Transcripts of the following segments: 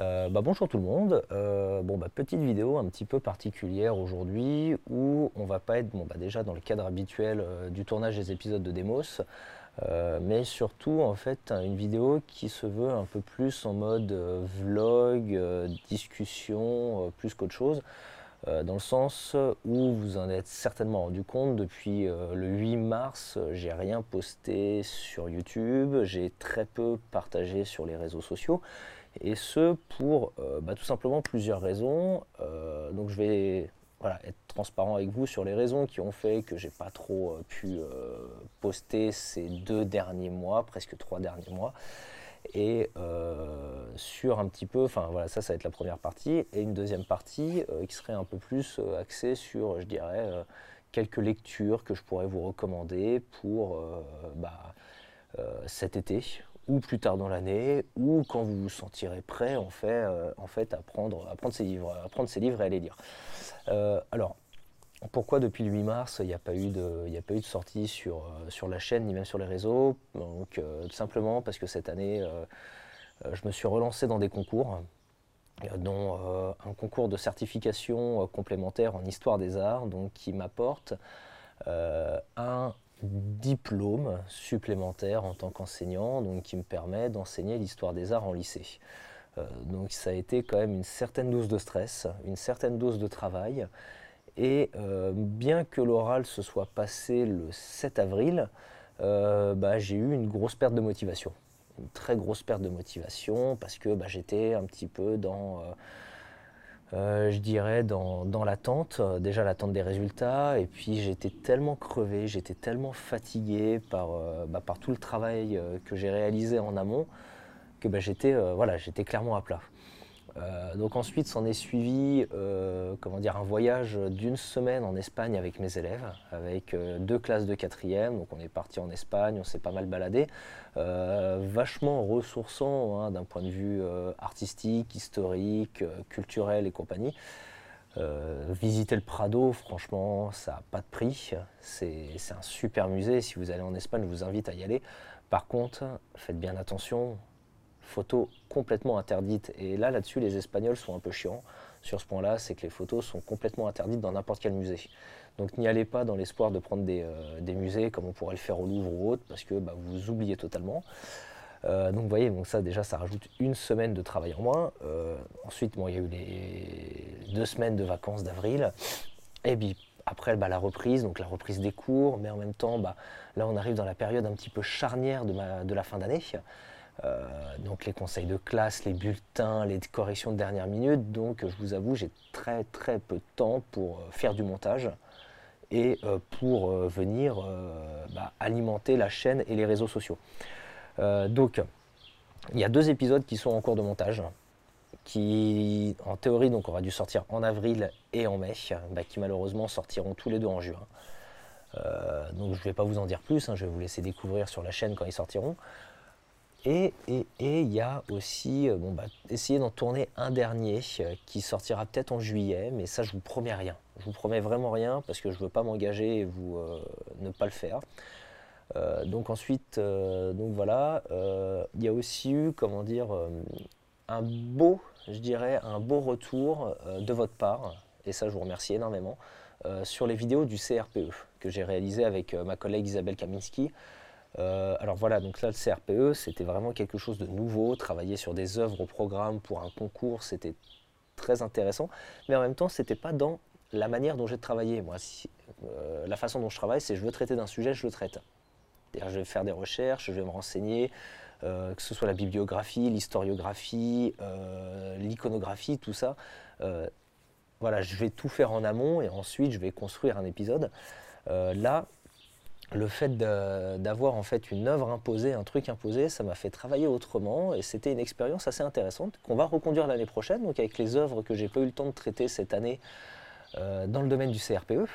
Euh, bah, bonjour tout le monde. Euh, bon, bah, petite vidéo un petit peu particulière aujourd'hui où on va pas être bah, déjà dans le cadre habituel euh, du tournage des épisodes de Demos, mais surtout en fait une vidéo qui se veut un peu plus en mode vlog, discussion, plus qu'autre chose. dans le sens où vous en êtes certainement rendu compte, depuis le 8 mars, j'ai rien posté sur YouTube, j'ai très peu partagé sur les réseaux sociaux et ce pour euh, bah, tout simplement plusieurs raisons. Euh, donc je vais être transparent avec vous sur les raisons qui ont fait que j'ai pas trop euh, pu poster ces deux derniers mois, presque trois derniers mois. Et sur un petit peu, enfin voilà, ça, ça va être la première partie. Et une deuxième partie qui serait un peu plus axée sur, je dirais, quelques lectures que je pourrais vous recommander pour bah, cet été, ou plus tard dans l'année, ou quand vous vous sentirez prêt en fait, euh, en fait à, prendre, à prendre ces livres, à prendre ces livres et à les lire. Euh, alors, pourquoi depuis le 8 mars, il n'y a, pas eu de, a pas eu de sortie sur, euh, sur la chaîne ni même sur les réseaux Donc, simplement parce que cette année, je me suis relancé dans des concours dont un concours de certification complémentaire en histoire des arts, donc qui m'apporte un diplôme supplémentaire en tant qu'enseignant, donc qui me permet d'enseigner l'histoire des arts en lycée. Euh, donc ça a été quand même une certaine dose de stress, une certaine dose de travail. Et euh, bien que l'oral se soit passé le 7 avril, euh, bah, j'ai eu une grosse perte de motivation. Une très grosse perte de motivation parce que bah, j'étais un petit peu dans... Euh, je dirais, dans, l'attente, euh, déjà l'attente des résultats, et puis j'étais tellement crevé, j'étais tellement fatigué par, euh, bah, tout le travail que j'ai réalisé en amont, que bah, j'étais clairement à plat. Euh, donc ensuite, s'en est suivi euh, comment dire, un voyage d'une semaine en Espagne avec mes élèves, avec euh, deux classes de quatrième. Donc on est parti en Espagne, on s'est pas mal baladé, vachement ressourçant hein, d'un point de vue artistique, historique, culturel et compagnie. visiter le Prado, franchement, ça n'a pas de prix. C'est un super musée. Si vous allez en Espagne, je vous invite à y aller. Par contre, faites bien attention, photos complètement interdites. Et là, là-dessus, les Espagnols sont un peu chiants sur ce point-là, c'est que les photos sont complètement interdites dans n'importe quel musée. Donc n'y allez pas dans l'espoir de prendre des, euh, des, musées comme on pourrait le faire au Louvre ou autre, parce que bah, vous oubliez totalement. Euh, donc vous voyez, donc ça déjà, ça rajoute une semaine de travail en moins. Euh, ensuite, bon, il y a eu les deux semaines de vacances d'avril. Et puis après, bah, la reprise, donc la reprise des cours, mais en même temps, bah, là, on arrive dans la période un petit peu charnière de la fin d'année. Euh, donc les conseils de classe, les bulletins, les corrections de dernière minute. Donc je vous avoue, j'ai très très peu de temps pour euh, faire du montage et euh, pour venir bah, alimenter la chaîne et les réseaux sociaux. donc il y a deux épisodes qui sont en cours de montage qui en théorie donc aura dû sortir en avril et en mai, bah, qui malheureusement sortiront tous les deux en juin. donc je ne vais pas vous en dire plus, hein. je vais vous laisser découvrir sur la chaîne quand ils sortiront. Et il et, y a aussi, euh, bon, bah, essayez d'en tourner un dernier euh, qui sortira peut-être en juillet, mais ça, je vous promets rien. Je vous promets vraiment rien parce que je ne veux pas m'engager et vous euh, ne pas le faire. donc ensuite, donc voilà, il y a aussi eu, comment dire, un beau, je dirais, un beau retour de votre part, et ça je vous remercie énormément, sur les vidéos du CRPE que j'ai réalisé avec ma collègue Isabelle Kaminski. Euh, alors voilà, donc là, le CRPE, c'était vraiment quelque chose de nouveau. Travailler sur des œuvres au programme pour un concours, c'était très intéressant. Mais en même temps, c'était pas dans la manière dont j'ai travaillé. Moi, euh, la façon dont je travaille, c'est je veux traiter d'un sujet, je le traite. Je vais faire des recherches, je vais me renseigner, euh, que ce soit la bibliographie, l'historiographie, l'iconographie, tout ça. voilà, je vais tout faire en amont et ensuite je vais construire un épisode. là, le fait d'avoir en fait une œuvre imposée, un truc imposé, ça m'a fait travailler autrement et c'était une expérience assez intéressante qu'on va reconduire l'année prochaine, donc avec les œuvres que j'ai pas eu le temps de traiter cette année euh, dans le domaine du CRPE.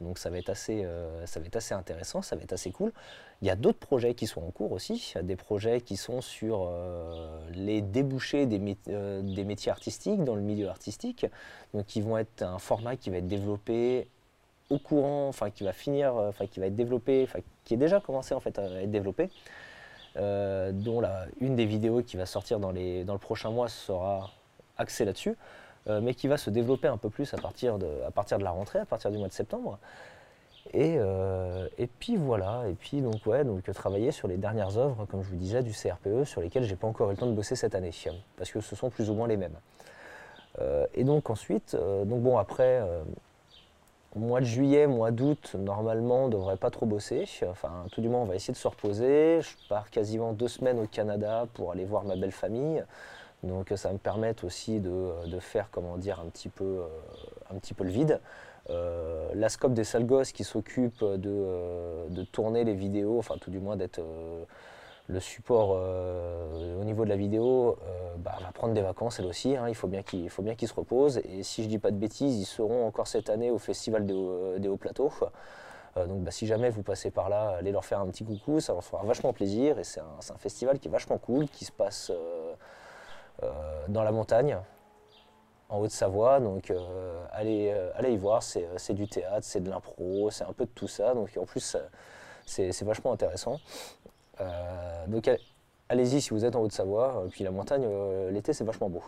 Donc ça va, être assez, euh, ça va être assez intéressant, ça va être assez cool. Il y a d'autres projets qui sont en cours aussi, des projets qui sont sur euh, les débouchés des, métiers artistiques, dans le milieu artistique, donc qui vont être un format qui va être développé au courant, enfin qui va finir, euh, enfin qui va être développé, enfin qui est déjà commencé en fait à être développé, euh, dont la, une des vidéos qui va sortir dans, les, dans le prochain mois sera axée là-dessus, euh, mais qui va se développer un peu plus à partir, de, à partir de la rentrée, à partir du mois de septembre. Et, et puis voilà, et puis donc ouais, donc travailler sur les dernières œuvres, comme je vous disais, du CRPE, sur lesquelles j'ai pas encore eu le temps de bosser cette année, parce que ce sont plus ou moins les mêmes. et donc ensuite, donc bon après, mois de juillet, mois d'août, normalement, on devrait pas trop bosser. Enfin, tout du moins, on va essayer de se reposer. Je pars quasiment deux semaines au Canada pour aller voir ma belle famille. Donc, ça me permet aussi de, faire, comment dire, un petit peu, euh, un petit peu le vide. Euh, la scope des sales gosses qui s'occupe euh, de, tourner les vidéos, enfin, tout du moins d'être le support euh, au niveau de la vidéo euh, bah, va prendre des vacances elle aussi. Hein. il faut bien qu'il se reposent Et si je dis pas de bêtises, ils seront encore cette année au Festival des, Hauts, euh, Plateaux. donc bah, si jamais vous passez par là, allez leur faire un petit coucou, ça leur fera vachement plaisir. Et c'est un, festival qui est vachement cool, qui se passe dans la montagne, en Haute-Savoie. Donc allez, allez y voir, c'est du théâtre, c'est de l'impro, c'est un peu de tout ça. Donc en plus, c'est vachement intéressant. Euh, donc allez-y si vous êtes en Haute-Savoie. Puis la montagne, euh, l'été, c'est vachement beau.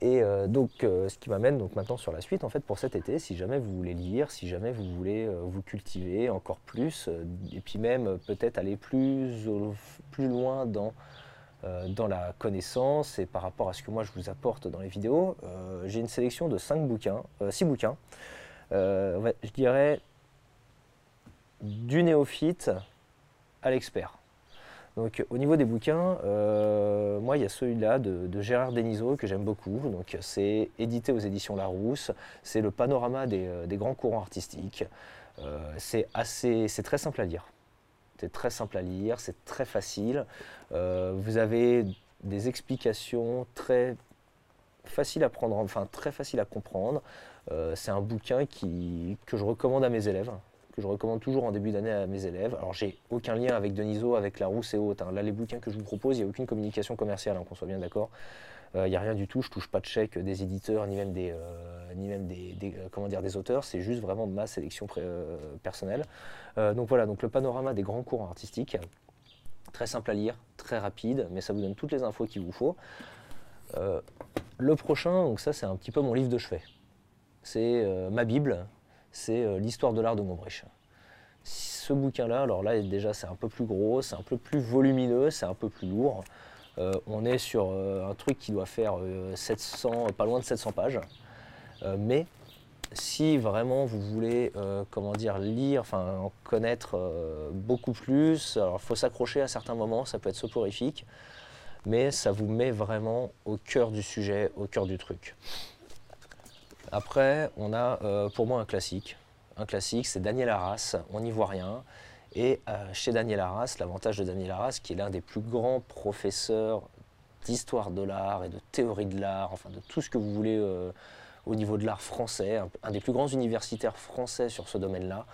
Et euh, donc, ce qui m'amène donc maintenant sur la suite, en fait, pour cet été, si jamais vous voulez lire, si jamais vous voulez vous cultiver encore plus, et puis même peut-être aller plus, plus loin dans, dans la connaissance et par rapport à ce que moi je vous apporte dans les vidéos, j'ai une sélection de 5 bouquins, 6 bouquins, je dirais du néophyte à l'expert. Donc au niveau des bouquins, euh, moi il y a celui-là de, Gérard Denisot que j'aime beaucoup. Donc c'est édité aux éditions Larousse, c'est le panorama des, euh, grands courants artistiques. Euh, c'est assez, c'est très simple à lire. C'est très simple à lire, c'est très facile. vous avez des explications très faciles à prendre, enfin très faciles à comprendre. c'est un bouquin qui, que je recommande à mes élèves je recommande toujours en début d'année à mes élèves. Alors, j'ai aucun lien avec Deniso, avec la rousse et autres. Hein. Là, les bouquins que je vous propose, il n'y a aucune communication commerciale, hein, qu'on soit bien d'accord. Euh, il n'y a rien du tout, je touche pas de chèque des éditeurs, ni même des, euh, ni même des, euh, comment dire, des auteurs, c'est juste vraiment ma sélection personnelle. donc voilà, donc le panorama des grands cours artistiques, très simple à lire, très rapide, mais ça vous donne toutes les infos qu'il vous faut. le prochain, donc ça c'est un petit peu mon livre de chevet, c'est ma Bible, c'est euh, l'histoire de l'art de Gombrich. Ce bouquin-là, alors là déjà c'est un peu plus gros, c'est un peu plus volumineux, c'est un peu plus lourd. Euh, on est sur euh, un truc qui doit faire 700, pas loin de 700 pages. mais si vraiment vous voulez comment dire, lire, enfin en connaître beaucoup plus, alors il faut s'accrocher à certains moments, ça peut être soporifique, mais ça vous met vraiment au cœur du sujet, au cœur du truc. Après, on a euh, pour moi un classique. Un classique, c'est Daniel Arras, on n'y voit rien. Et euh, chez Daniel Arras, l'avantage de Daniel Arras, qui est l'un des plus grands professeurs d'histoire de l'art et de théorie de l'art, enfin de tout ce que vous voulez euh, au niveau de l'art français, un, des plus grands universitaires français sur ce domaine-là,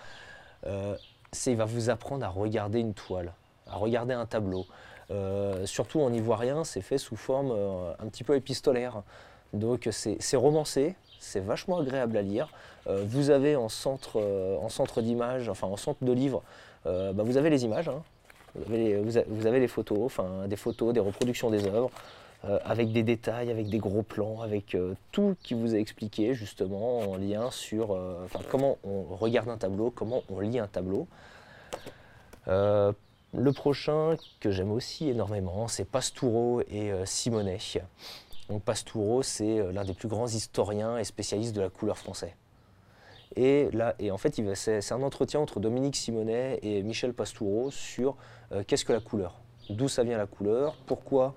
c'est il va vous apprendre à regarder une toile, à regarder un tableau. surtout en ivoirien, c'est fait sous forme un petit peu épistolaire. Donc c'est romancé, c'est vachement agréable à lire. Euh, vous avez en centre, euh, en centre d'image, enfin en centre de livre, euh, bah, vous avez les images, hein. vous, avez les, photos, enfin des photos, des reproductions des œuvres, avec des détails, avec des gros plans, avec tout qui vous a expliqué justement en lien sur comment on regarde un tableau, comment on lit un tableau. le prochain que j'aime aussi énormément, c'est Pastoureau et Simonet. Donc Pastoureau, c'est euh, l'un des plus grands historiens et spécialistes de la couleur française. Et, là, et en fait, c'est un entretien entre Dominique Simonet et Michel Pastoureau sur euh, qu'est-ce que la couleur, d'où ça vient la couleur, pourquoi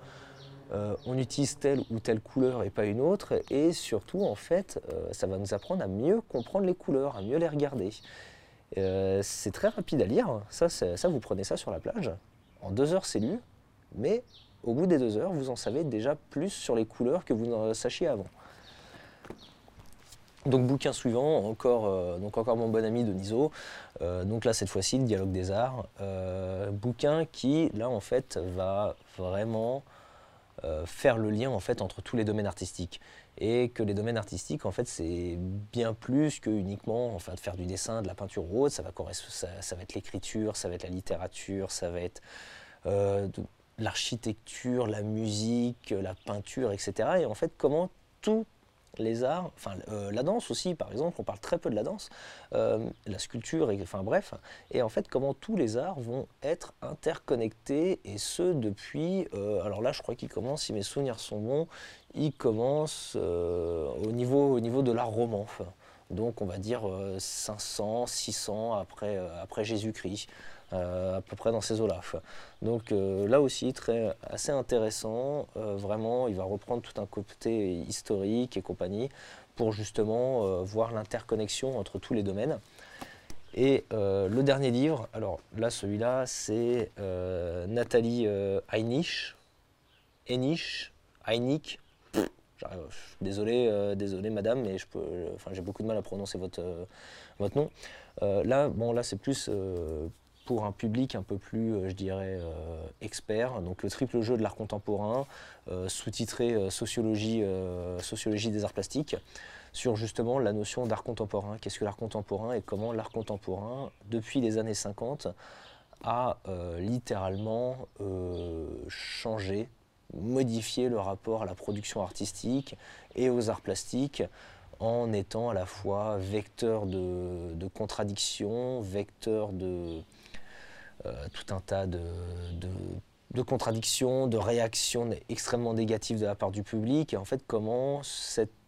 euh, on utilise telle ou telle couleur et pas une autre, et surtout, en fait, ça va nous apprendre à mieux comprendre les couleurs, à mieux les regarder. c'est très rapide à lire, ça, ça vous prenez ça sur la plage, en deux heures c'est lu, mais au bout des deux heures, vous en savez déjà plus sur les couleurs que vous ne sachiez avant. Donc bouquin suivant, encore, euh, donc encore mon bon ami de euh, donc là cette fois-ci le dialogue des arts, euh, bouquin qui là en fait va vraiment faire le lien en fait entre tous les domaines artistiques et que les domaines artistiques en fait c'est bien plus que uniquement enfin de faire du dessin, de la peinture ou ça va ça, ça va être l'écriture, ça va être la littérature, ça va être l'architecture, la musique, la peinture, etc. Et en fait, comment tous les arts, enfin euh, la danse aussi par exemple, on parle très peu de la danse, euh, la sculpture, enfin bref, et en fait comment tous les arts vont être interconnectés et ce depuis, euh, alors là je crois qu'il commence, si mes souvenirs sont bons, il commence au, niveau, au niveau de l'art roman. Enfin donc on va dire 500, euh, 600 après, euh, après Jésus-Christ, euh, à peu près dans ces Olafs. Donc là aussi, très, assez intéressant, vraiment, il va reprendre tout un côté historique et compagnie pour justement voir l'interconnexion entre tous les domaines. Et le dernier livre, alors là celui-là c'est Nathalie euh, Heinisch, Heinisch, euh, désolé, euh, désolé madame, mais je peux, j'ai beaucoup de mal à prononcer votre, euh, votre nom. là, bon, là, c'est plus pour un public un peu plus, je dirais, expert. Donc le triple jeu de l'art contemporain, sous-titré sociologie, sociologie des arts plastiques, sur justement la notion d'art contemporain. Qu'est-ce que l'art contemporain et comment l'art contemporain, depuis les années 50, a littéralement changé modifier le rapport à la production artistique et aux arts plastiques en étant à la fois vecteur de, contradictions, vecteur de euh, tout un tas de, contradictions, de réactions extrêmement négatives de la part du public, et en fait comment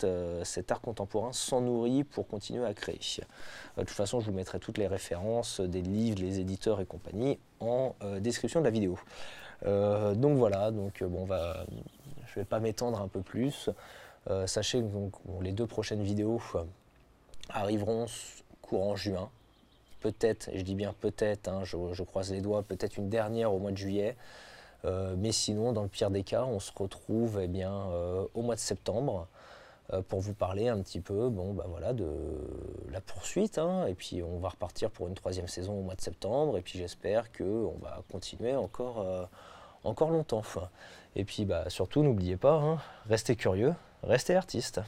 euh, cet art contemporain s'en nourrit pour continuer à créer. Euh, de toute façon, je vous mettrai toutes les références des livres, les éditeurs et compagnie en description de la vidéo. Euh, donc voilà, donc, euh, bon, va, je ne vais pas m'étendre un peu plus. Euh, sachez que donc, les deux prochaines vidéos arriveront courant juin. Peut-être, je dis bien peut-être, hein, je, croise les doigts, peut-être une dernière au mois de juillet. mais sinon, dans le pire des cas, on se retrouve eh bien, au mois de septembre pour vous parler un petit peu bon, bah voilà, de la poursuite. Hein. et puis on va repartir pour une troisième saison au mois de septembre. Et puis j'espère qu'on va continuer encore encore longtemps. Et puis bah, surtout, n'oubliez pas, hein, restez curieux, restez artiste.